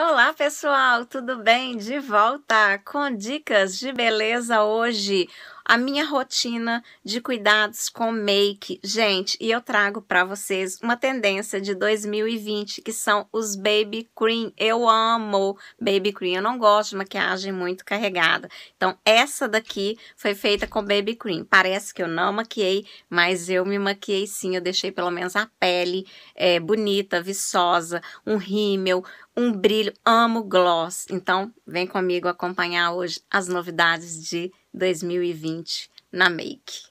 Olá, pessoal, tudo bem? De volta com dicas de beleza hoje a minha rotina de cuidados com make. Gente, e eu trago para vocês uma tendência de 2020 que são os baby cream. Eu amo baby cream, eu não gosto de maquiagem muito carregada. Então, essa daqui foi feita com baby cream. Parece que eu não maquiei, mas eu me maquiei sim. Eu deixei pelo menos a pele é, bonita, viçosa, um rímel, um brilho. Amo gloss. Então, vem comigo acompanhar hoje as novidades de 2020 na Make.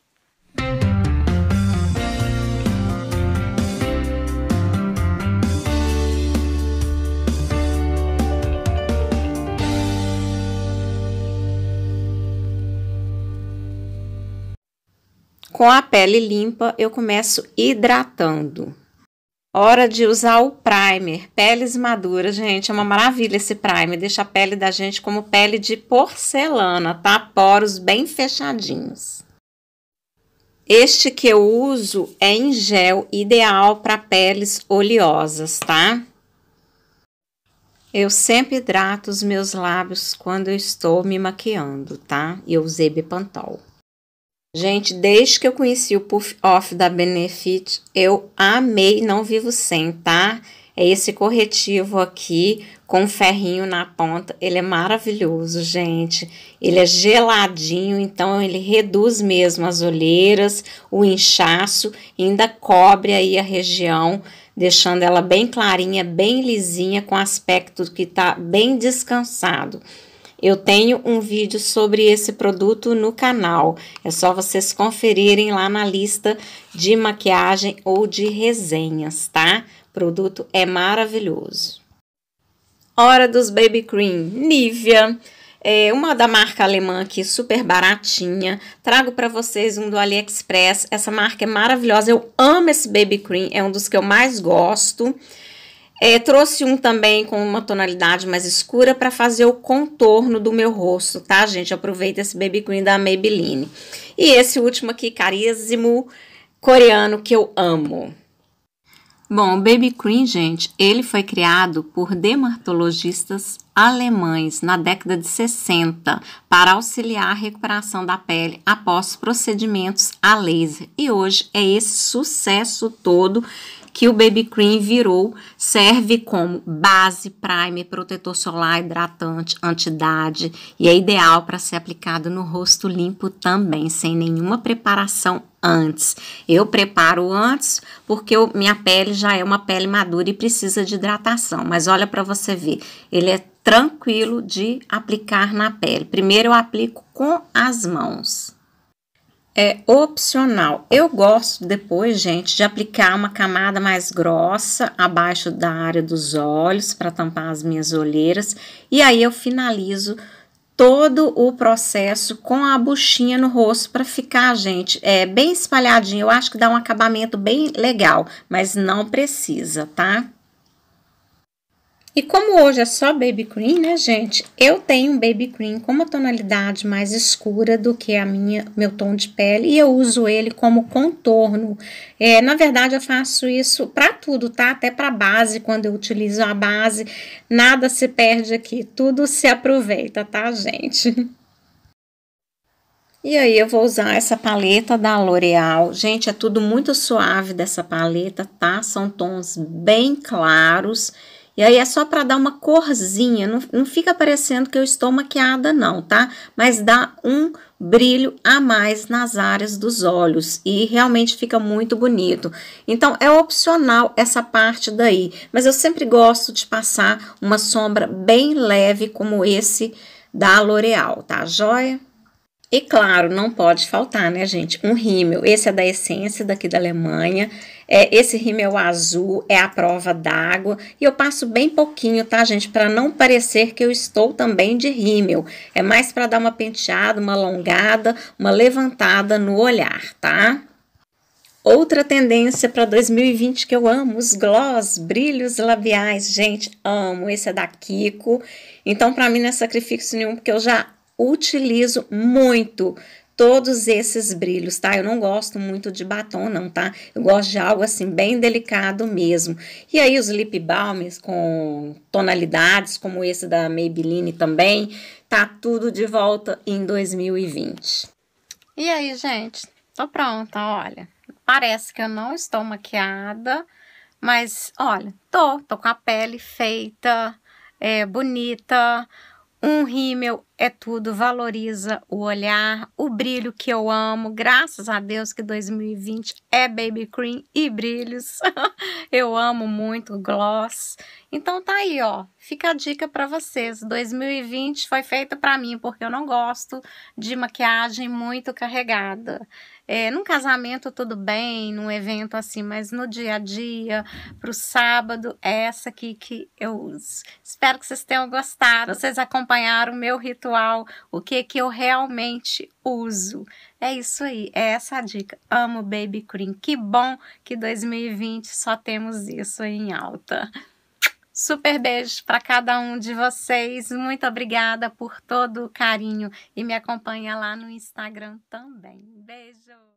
Com a pele limpa, eu começo hidratando. Hora de usar o primer, peles maduras, gente, é uma maravilha esse primer, deixa a pele da gente como pele de porcelana, tá? Poros bem fechadinhos. Este que eu uso é em gel, ideal para peles oleosas, tá? Eu sempre hidrato os meus lábios quando eu estou me maquiando, tá? Eu usei Bepantol. Gente, desde que eu conheci o Puff Off da Benefit, eu amei, não vivo sem, tá? É esse corretivo aqui com ferrinho na ponta. Ele é maravilhoso, gente. Ele é geladinho, então ele reduz mesmo as olheiras, o inchaço, ainda cobre aí a região, deixando ela bem clarinha, bem lisinha, com aspecto que tá bem descansado. Eu tenho um vídeo sobre esse produto no canal. É só vocês conferirem lá na lista de maquiagem ou de resenhas, tá? O produto é maravilhoso. Hora dos Baby Cream. Nivea. É uma da marca alemã aqui, super baratinha. Trago para vocês um do AliExpress. Essa marca é maravilhosa. Eu amo esse Baby Cream. É um dos que eu mais gosto. É, trouxe um também com uma tonalidade mais escura para fazer o contorno do meu rosto, tá, gente? Aproveita esse Baby Cream da Maybelline. E esse último aqui, caríssimo, coreano, que eu amo. Bom, o Baby Cream, gente, ele foi criado por dermatologistas alemães na década de 60 para auxiliar a recuperação da pele após procedimentos a laser. E hoje é esse sucesso todo que o Baby Cream virou, serve como base, primer, protetor solar, hidratante, antidade e é ideal para ser aplicado no rosto limpo também, sem nenhuma preparação antes. Eu preparo antes porque eu, minha pele já é uma pele madura e precisa de hidratação, mas olha para você ver, ele é tranquilo de aplicar na pele. Primeiro eu aplico com as mãos é opcional. Eu gosto depois, gente, de aplicar uma camada mais grossa abaixo da área dos olhos para tampar as minhas olheiras e aí eu finalizo todo o processo com a buchinha no rosto para ficar, gente, é bem espalhadinho. Eu acho que dá um acabamento bem legal, mas não precisa, tá? E como hoje é só baby cream, né, gente? Eu tenho um baby cream com uma tonalidade mais escura do que a minha, meu tom de pele e eu uso ele como contorno. É, na verdade, eu faço isso para tudo, tá? Até para base, quando eu utilizo a base, nada se perde aqui, tudo se aproveita, tá, gente? E aí eu vou usar essa paleta da L'Oreal. Gente, é tudo muito suave dessa paleta, tá? São tons bem claros. E aí é só para dar uma corzinha, não, não fica parecendo que eu estou maquiada não, tá? Mas dá um brilho a mais nas áreas dos olhos e realmente fica muito bonito. Então é opcional essa parte daí, mas eu sempre gosto de passar uma sombra bem leve como esse da L'Oreal, tá joia? E claro, não pode faltar, né, gente? Um rímel. Esse é da essência, daqui da Alemanha. É, esse rímel azul é a prova d'água. E eu passo bem pouquinho, tá, gente? Para não parecer que eu estou também de rímel. É mais para dar uma penteada, uma alongada, uma levantada no olhar, tá? Outra tendência para 2020 que eu amo, os gloss, brilhos labiais. Gente, amo. Esse é da Kiko. Então, para mim, não é sacrifício nenhum, porque eu já utilizo muito todos esses brilhos, tá? Eu não gosto muito de batom, não, tá? Eu gosto de algo assim bem delicado mesmo. E aí os lip balms com tonalidades como esse da Maybelline também, tá tudo de volta em 2020. E aí, gente? Tô pronta, olha. Parece que eu não estou maquiada, mas olha, tô, tô com a pele feita, é bonita, um rímel é tudo, valoriza o olhar, o brilho que eu amo. Graças a Deus que 2020 é baby cream e brilhos. eu amo muito gloss. Então tá aí, ó. Fica a dica para vocês. 2020 foi feito para mim porque eu não gosto de maquiagem muito carregada. É, num casamento, tudo bem, num evento assim, mas no dia a dia, pro sábado, é essa aqui que eu uso. Espero que vocês tenham gostado. Vocês acompanharam o meu ritual, o que que eu realmente uso. É isso aí, é essa a dica. Amo Baby Cream. Que bom que 2020 só temos isso em alta. Super beijo para cada um de vocês. Muito obrigada por todo o carinho e me acompanha lá no Instagram também. Beijo.